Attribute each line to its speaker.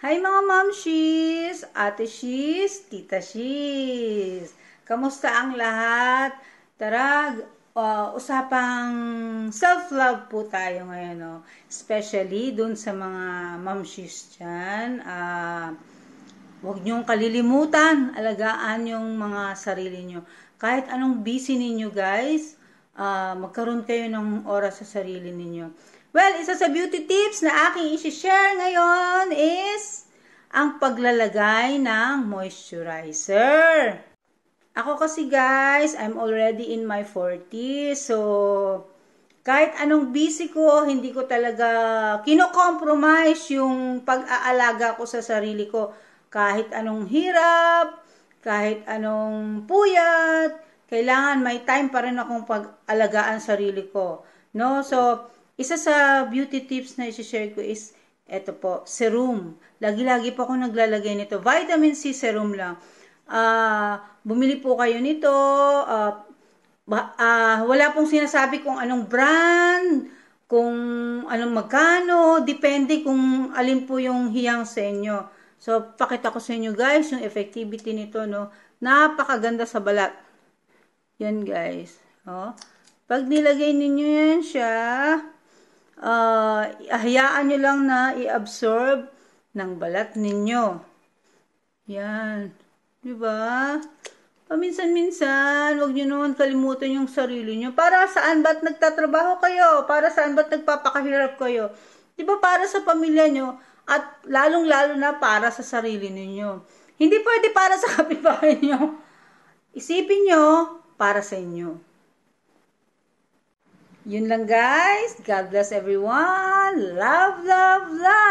Speaker 1: Hi mga momshies, ate shees, tita shees. Kamusta ang lahat? Tara, uh, usapang self-love po tayo ngayon. No? Especially dun sa mga momshies dyan. Uh, huwag niyong kalilimutan. Alagaan yung mga sarili niyo. Kahit anong busy ninyo guys, uh, magkaroon kayo ng oras sa sarili ninyo. Well, isa sa beauty tips na aking isi-share ngayon is ang paglalagay ng moisturizer. Ako kasi guys, I'm already in my 40s. So, kahit anong busy ko, hindi ko talaga kinocompromise yung pag-aalaga ko sa sarili ko. Kahit anong hirap, kahit anong puyat, kailangan may time pa rin akong pag-alagaan sarili ko. No? So, isa sa beauty tips na isi-share ko is ito po, serum. Lagi-lagi po ako naglalagay nito. Vitamin C serum lang. Uh, bumili po kayo nito. Uh, uh, wala pong sinasabi kung anong brand, kung anong magkano. Depende kung alin po yung hiyang sa inyo. So, pakita ko sa inyo guys yung effectivity nito. No? Napakaganda sa balat. Yan guys. Oh. Pag nilagay ninyo yan siya, uh, hayaan nyo lang na i-absorb ng balat ninyo. Yan. Di ba? Paminsan-minsan, huwag nyo naman kalimutan yung sarili nyo. Para saan ba't nagtatrabaho kayo? Para saan ba't nagpapakahirap kayo? Di ba para sa pamilya nyo at lalong-lalo na para sa sarili ninyo. Hindi pwede para sa kapibahay nyo. Isipin nyo para sa inyo. Yun lang guys. God bless everyone. Love, love, love.